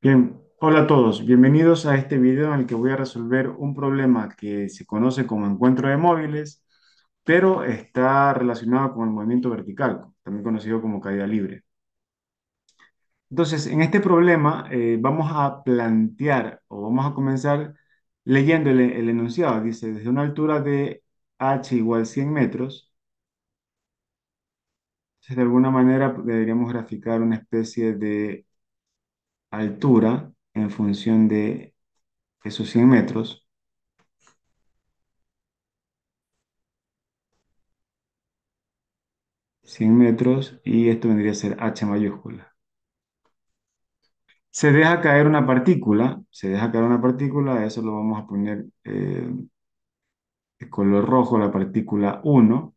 Bien, hola a todos, bienvenidos a este video en el que voy a resolver un problema que se conoce como encuentro de móviles, pero está relacionado con el movimiento vertical, también conocido como caída libre. Entonces, en este problema eh, vamos a plantear o vamos a comenzar leyendo el, enunciado. Dice, desde una altura de h igual 100 metros, de alguna manera deberíamos graficar una especie de altura en función de esos 100 metros. ...100 metros... ...y esto vendría a ser H mayúscula. Se deja caer una partícula... ...se deja caer una partícula... ...eso lo vamos a poner... Eh, ...de color rojo... ...la partícula 1...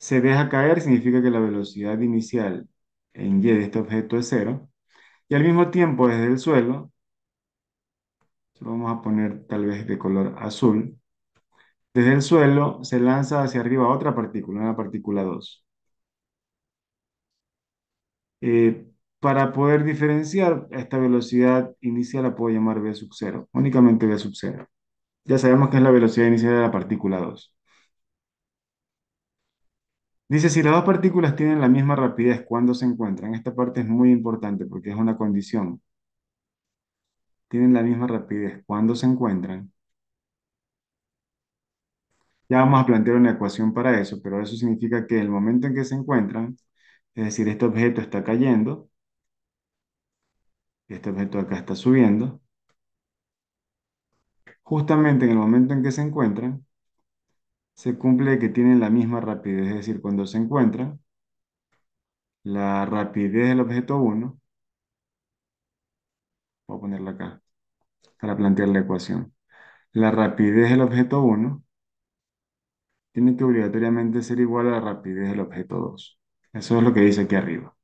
se deja caer significa que la velocidad inicial en Y de este objeto es cero. Y al mismo tiempo, desde el suelo, lo vamos a poner tal vez de color azul, desde el suelo se lanza hacia arriba otra partícula, una partícula 2. Eh, para poder diferenciar esta velocidad inicial la puedo llamar V sub 0, únicamente V sub 0. Ya sabemos que es la velocidad inicial de la partícula 2. Dice, si las dos partículas tienen la misma rapidez cuando se encuentran, esta parte es muy importante porque es una condición. Tienen la misma rapidez cuando se encuentran. Ya vamos a plantear una ecuación para eso, pero eso significa que el momento en que se encuentran, es decir, este objeto está cayendo, este objeto acá está subiendo, justamente en el momento en que se encuentran, se cumple que tienen la misma rapidez, es decir, cuando se encuentran, la rapidez del objeto 1, voy a ponerla acá para plantear la ecuación, la rapidez del objeto 1 tiene que obligatoriamente ser igual a la rapidez del objeto 2. Eso es lo que dice aquí arriba.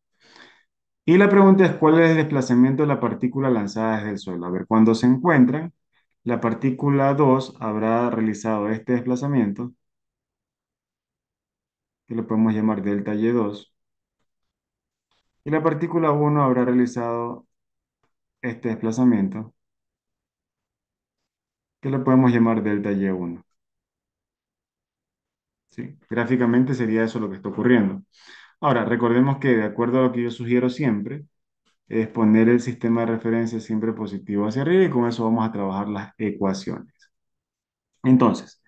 Y la pregunta es, ¿cuál es el desplazamiento de la partícula lanzada desde el suelo? A ver, cuando se encuentran, la partícula 2 habrá realizado este desplazamiento que lo podemos llamar delta Y2, y la partícula 1 habrá realizado este desplazamiento, que lo podemos llamar delta Y1. ¿Sí? Gráficamente sería eso lo que está ocurriendo. Ahora, recordemos que de acuerdo a lo que yo sugiero siempre, es poner el sistema de referencia siempre positivo hacia arriba y con eso vamos a trabajar las ecuaciones. Entonces,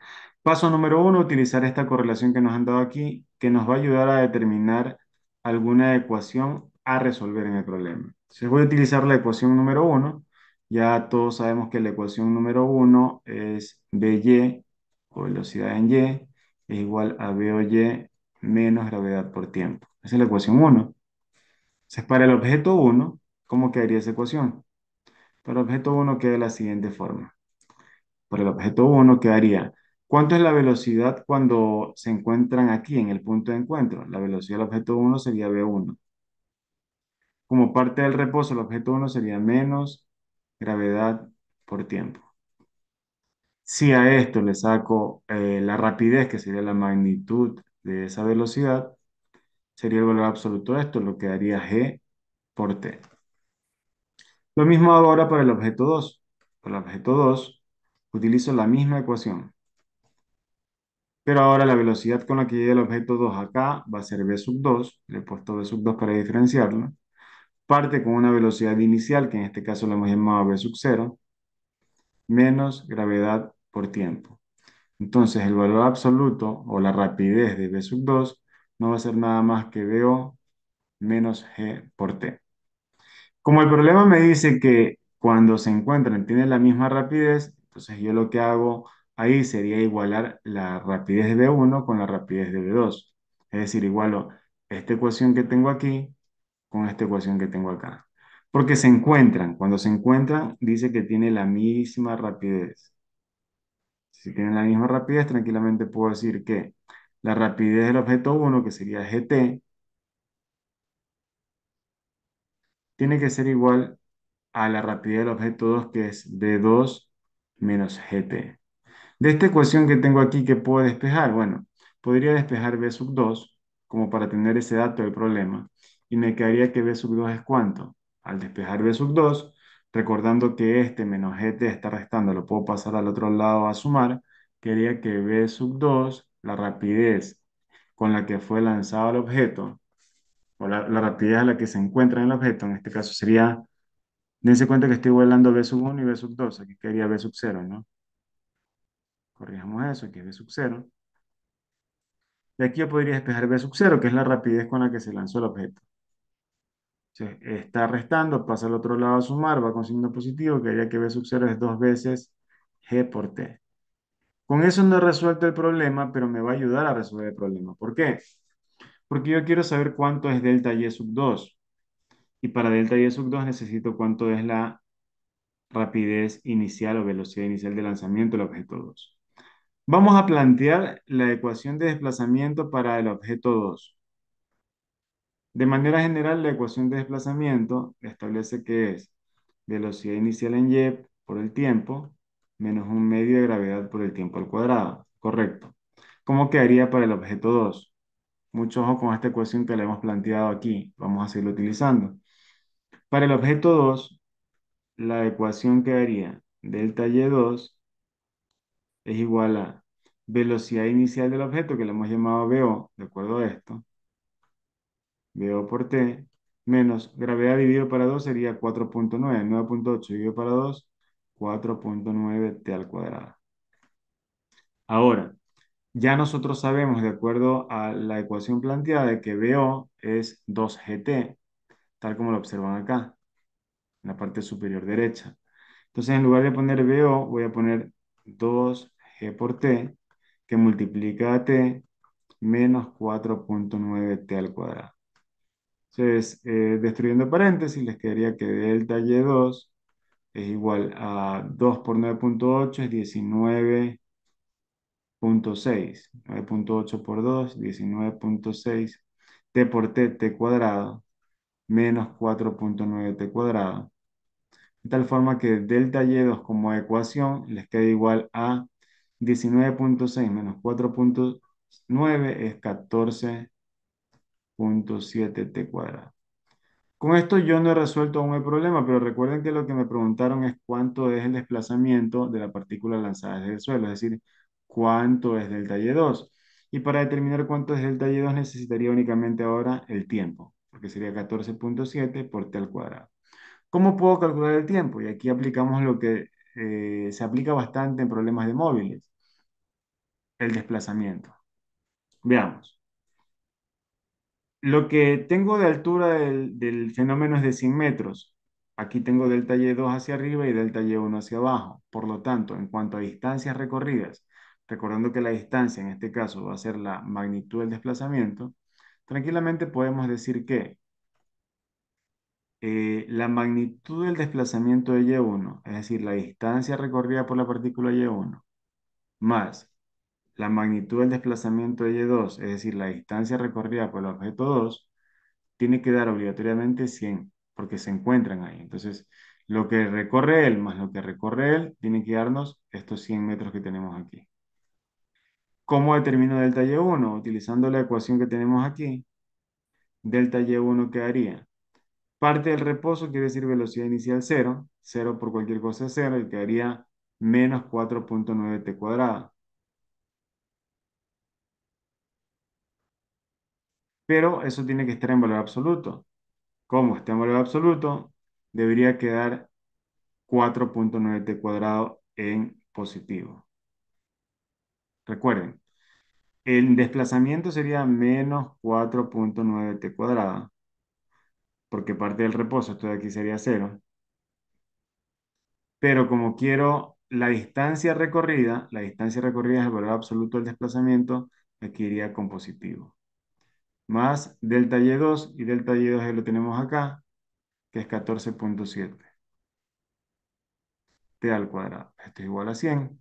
Paso número uno, utilizar esta correlación que nos han dado aquí, que nos va a ayudar a determinar alguna ecuación a resolver en el problema. Entonces voy a utilizar la ecuación número uno. Ya todos sabemos que la ecuación número uno es BY, o velocidad en Y, es igual a BOY menos gravedad por tiempo. Esa es la ecuación 1. Entonces, para el objeto 1, ¿cómo quedaría esa ecuación? Para el objeto 1 queda de la siguiente forma. Para el objeto 1 quedaría ¿Cuánto es la velocidad cuando se encuentran aquí en el punto de encuentro? La velocidad del objeto 1 sería V1. Como parte del reposo, el objeto 1 sería menos gravedad por tiempo. Si a esto le saco eh, la rapidez, que sería la magnitud de esa velocidad, sería el valor absoluto de esto, lo que daría G por T. Lo mismo ahora para el objeto 2. Para el objeto 2 utilizo la misma ecuación pero ahora la velocidad con la que llega el objeto 2 acá va a ser v sub 2, le he puesto v sub 2 para diferenciarlo, parte con una velocidad inicial, que en este caso la hemos llamado v sub 0, menos gravedad por tiempo. Entonces el valor absoluto o la rapidez de v sub 2 no va a ser nada más que o menos G por T. Como el problema me dice que cuando se encuentran tienen la misma rapidez, entonces yo lo que hago ahí sería igualar la rapidez de b 1 con la rapidez de b 2 Es decir, igualo esta ecuación que tengo aquí con esta ecuación que tengo acá. Porque se encuentran, cuando se encuentran, dice que tiene la misma rapidez. Si tienen la misma rapidez, tranquilamente puedo decir que la rapidez del objeto 1, que sería gt, tiene que ser igual a la rapidez del objeto 2, que es b 2 menos gt. De esta ecuación que tengo aquí, que puedo despejar? Bueno, podría despejar B sub 2, como para tener ese dato del problema, y me quedaría que B sub 2 es cuánto. Al despejar B sub 2, recordando que este menos GT está restando, lo puedo pasar al otro lado a sumar, quería que B sub 2, la rapidez con la que fue lanzado el objeto, o la, rapidez a la que se encuentra en el objeto, en este caso sería Dense cuenta que estoy volando B sub 1 y B sub 2, aquí quería B sub 0, ¿no? Corrijamos eso, que es B sub 0. De aquí yo podría despejar B sub 0, que es la rapidez con la que se lanzó el objeto. Entonces, está restando, pasa al otro lado a sumar, va con signo positivo, que haría que B sub 0 es dos veces G por T. Con eso no he resuelto el problema, pero me va a ayudar a resolver el problema. ¿Por qué? Porque yo quiero saber cuánto es delta Y sub 2. Y para delta Y sub 2 necesito cuánto es la rapidez inicial o velocidad inicial de lanzamiento del objeto 2. Vamos a plantear la ecuación de desplazamiento para el objeto 2. De manera general, la ecuación de desplazamiento establece que es velocidad inicial en y por el tiempo menos un medio de gravedad por el tiempo al cuadrado. Correcto. ¿Cómo quedaría para el objeto 2? Mucho ojo con esta ecuación que le hemos planteado aquí. Vamos a seguir utilizando. Para el objeto 2, la ecuación quedaría delta y2 es igual a velocidad inicial del objeto, que le hemos llamado VO, de acuerdo a esto, VO por T, menos gravedad dividido para 2 sería 4.9, 9.8 dividido para 2, 4.9 T al cuadrado. Ahora, ya nosotros sabemos, de acuerdo a la ecuación planteada, que VO es 2GT, tal como lo observan acá, en la parte superior derecha. Entonces, en lugar de poner VO, voy a poner 2 g por t, que multiplica a t menos 4.9t al cuadrado. Entonces, eh, destruyendo paréntesis, les quedaría que delta y2 es igual a 2 por 9.8 es 19.6. 9.8 por 2, 19.6. T por T, T cuadrado, menos 4.9T cuadrado. De tal forma que delta Y2 como ecuación les queda igual a 19.6 menos 4.9 es 14.7t cuadrado. Con esto yo no he resuelto aún el problema, pero recuerden que lo que me preguntaron es cuánto es el desplazamiento de la partícula lanzada desde el suelo, es decir, cuánto es delta Y2. Y para determinar cuánto es delta Y2 necesitaría únicamente ahora el tiempo, porque sería 14.7 por t al cuadrado. ¿Cómo puedo calcular el tiempo? Y aquí aplicamos lo que eh, se aplica bastante en problemas de móviles, el desplazamiento. Veamos. Lo que tengo de altura del, del fenómeno es de 100 metros. Aquí tengo delta Y2 hacia arriba y delta Y1 hacia abajo. Por lo tanto, en cuanto a distancias recorridas, recordando que la distancia en este caso va a ser la magnitud del desplazamiento, tranquilamente podemos decir que eh, la magnitud del desplazamiento de Y1, es decir, la distancia recorrida por la partícula Y1, más la magnitud del desplazamiento de Y2, es decir, la distancia recorrida por el objeto 2, tiene que dar obligatoriamente 100, porque se encuentran ahí. Entonces, lo que recorre él más lo que recorre él, tiene que darnos estos 100 metros que tenemos aquí. ¿Cómo determino delta Y1? Utilizando la ecuación que tenemos aquí, delta Y1 quedaría Parte del reposo quiere decir velocidad inicial 0, 0 por cualquier cosa es 0 y quedaría menos 4.9t cuadrada. Pero eso tiene que estar en valor absoluto. Como está en valor absoluto, debería quedar 4.9t cuadrado en positivo. Recuerden, el desplazamiento sería menos 4.9t cuadrada porque parte del reposo, esto de aquí sería cero. Pero como quiero la distancia recorrida, la distancia recorrida es el valor absoluto del desplazamiento, aquí iría con positivo. Más delta Y2, y delta Y2 lo tenemos acá, que es 14.7. T al cuadrado. Esto es igual a 100.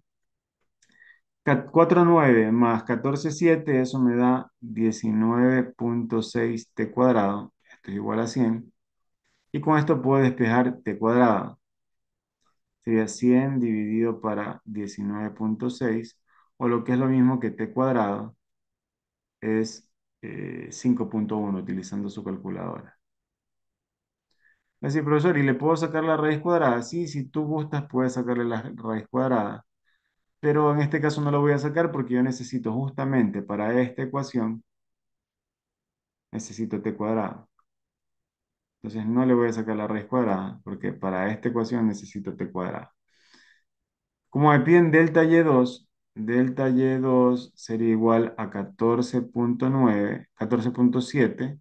4,9 más 14,7, eso me da 19.6 T cuadrado es este, igual a 100. Y con esto puedo despejar t cuadrado Sería 100 dividido para 19.6, o lo que es lo mismo que t cuadrado, es 5.1 eh, utilizando su calculadora. Así, profesor, ¿y le puedo sacar la raíz cuadrada? Sí, si tú gustas puedes sacarle la raíz cuadrada. Pero en este caso no lo voy a sacar porque yo necesito justamente para esta ecuación, necesito t cuadrado. Entonces no le voy a sacar la raíz cuadrada, porque para esta ecuación necesito t cuadrada. Como me piden delta y2, delta y2 sería igual a 14.9, 14.7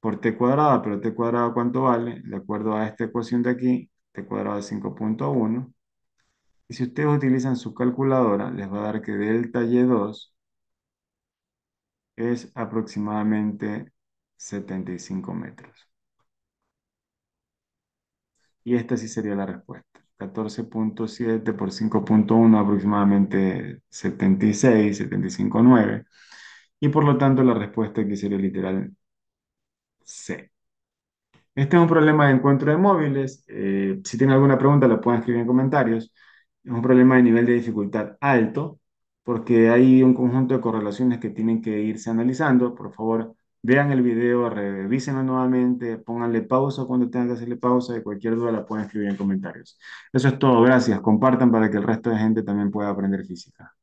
por t cuadrada, pero t cuadrada cuánto vale? De acuerdo a esta ecuación de aquí, t cuadrada es 5.1. Y si ustedes utilizan su calculadora, les va a dar que delta y2 es aproximadamente 75 metros. Y esta sí sería la respuesta. 14.7 por 5.1 aproximadamente 76, 75.9. Y por lo tanto la respuesta aquí sería literal C. Este es un problema de encuentro de móviles. Eh, si tienen alguna pregunta la pueden escribir en comentarios. Es un problema de nivel de dificultad alto porque hay un conjunto de correlaciones que tienen que irse analizando. Por favor, vean el video, revísenlo nuevamente, pónganle pausa cuando tengan que hacerle pausa y cualquier duda la pueden escribir en comentarios. Eso es todo, gracias. Compartan para que el resto de gente también pueda aprender física.